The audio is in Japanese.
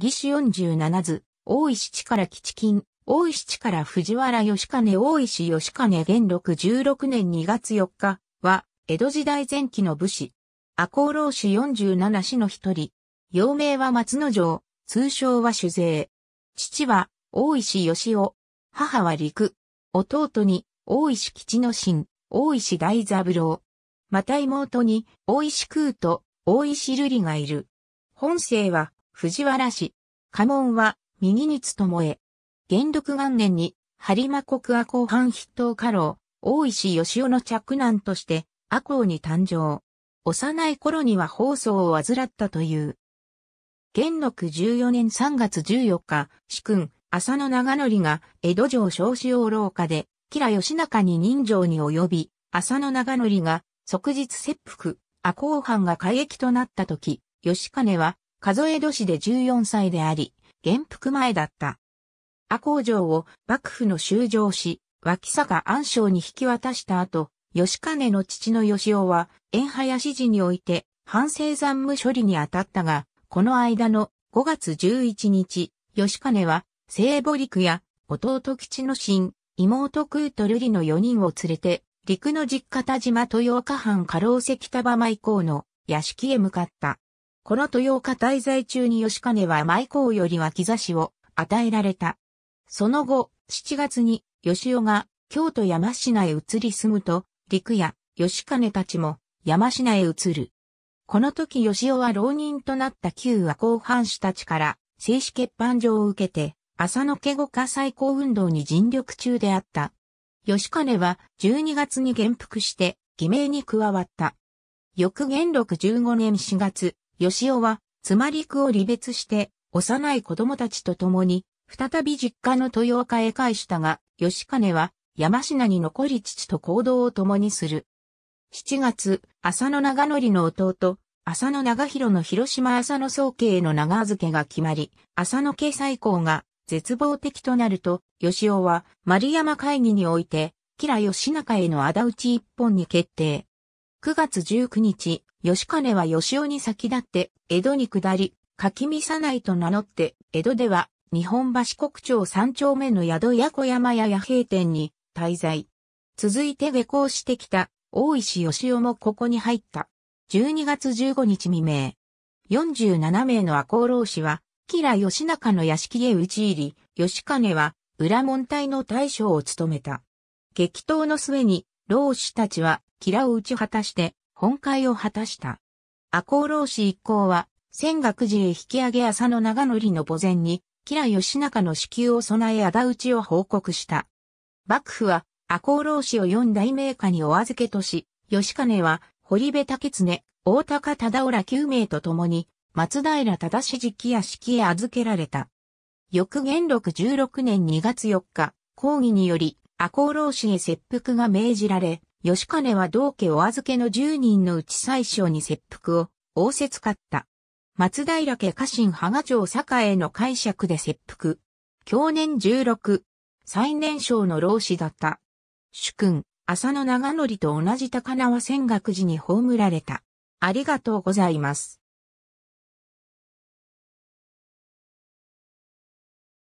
義士十七図、大石地から吉金、大石地から藤原義兼大石義兼元禄十六年二月四日は、江戸時代前期の武士。赤穂浪士十七氏の一人。幼名は松之丞、通称は主税。父は、大石義夫。母は陸。弟に、大石吉之進、大石大三郎。また妹に、大石空と、大石瑠璃がいる。本姓は、藤原氏。家紋は、右につともえ。元禄元年に、播磨国阿公藩筆頭家老、大石義雄の嫡男として、阿公に誕生。幼い頃には放送を患ったという。元禄14年3月14日、主君、浅野長則が、江戸城小子王廊下で、吉良義仲に人情に及び、浅野長則が、即日切腹、阿公藩が改役となった時、義兼は、数え年で14歳であり、元服前だった。阿公城を幕府の修正し、脇坂安昌に引き渡した後、吉金の父の吉尾は、縁林寺において、反省残務処理に当たったが、この間の5月11日、吉金は、聖母陸や、弟吉の心、妹空と瑠璃の4人を連れて、陸の実家田島豊岡藩家老関田場以港の屋敷へ向かった。この豊岡滞在中に吉金は舞子より脇差しを与えられた。その後、7月に吉尾が京都山品へ移り住むと、陸や吉金たちも山品へ移る。この時吉尾は浪人となった旧和光藩士たちから正式欠板状を受けて、浅野家語か。最高運動に尽力中であった。吉金は12月に元服して偽名に加わった。翌元禄15年4月、義雄は、妻陸を離別して、幼い子供たちと共に、再び実家の豊岡へ返したが、義兼は、山科に残り父と行動を共にする。7月、浅野長則の弟、浅野長弘の広島浅野総慶への長預けが決まり、浅野家最高が絶望的となると、吉尾は丸山会議において、吉良義仲への仇討ち一本に決定。9月19日、吉金は吉尾に先立って、江戸に下り、柿見さないと名乗って、江戸では、日本橋国庁三丁目の宿や小山や野兵店に滞在。続いて下校してきた、大石吉尾もここに入った。12月15日未明。47名の赤穂浪士は、吉良義仲の屋敷へ打ち入り、吉金は、裏門隊の大将を務めた。激闘の末に、老子たちはキラを打ち果たして、本会を果たした。赤穂浪士一行は、仙岳寺へ引き上げ浅野長則の墓前に、吉良義仲の死給を備え仇討ちを報告した。幕府は、赤穂浪士を四大名家にお預けとし、義金は、堀部竹常、大高忠浦九名と共に、松平忠史直屋式へ預けられた。翌元禄16年2月4日、抗議により、赤穂浪士へ切腹が命じられ、吉兼は道家お預けの10人のうち最小に切腹を仰せつかった。松平家家臣羽賀城坂への解釈で切腹。去年16、最年少の老子だった。主君、浅野長則と同じ高輪仙岳寺に葬られた。ありがとうございます。